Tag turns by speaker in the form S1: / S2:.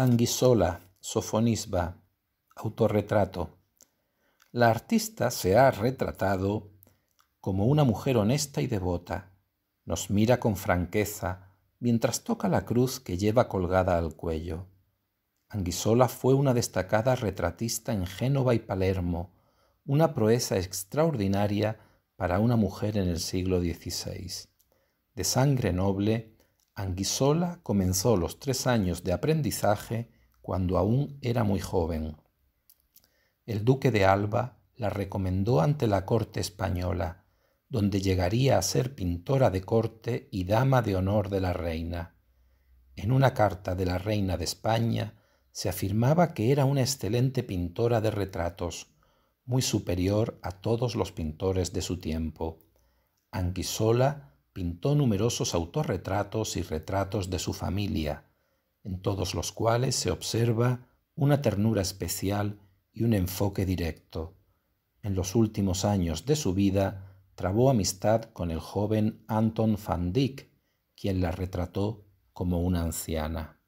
S1: Anguisola, sofonisba, autorretrato. La artista se ha retratado como una mujer honesta y devota. Nos mira con franqueza mientras toca la cruz que lleva colgada al cuello. Anguisola fue una destacada retratista en Génova y Palermo, una proeza extraordinaria para una mujer en el siglo XVI. De sangre noble, Anguisola comenzó los tres años de aprendizaje cuando aún era muy joven. El duque de Alba la recomendó ante la corte española, donde llegaría a ser pintora de corte y dama de honor de la reina. En una carta de la reina de España se afirmaba que era una excelente pintora de retratos, muy superior a todos los pintores de su tiempo. Anguisola pintó numerosos autorretratos y retratos de su familia, en todos los cuales se observa una ternura especial y un enfoque directo. En los últimos años de su vida trabó amistad con el joven Anton van Dyck, quien la retrató como una anciana.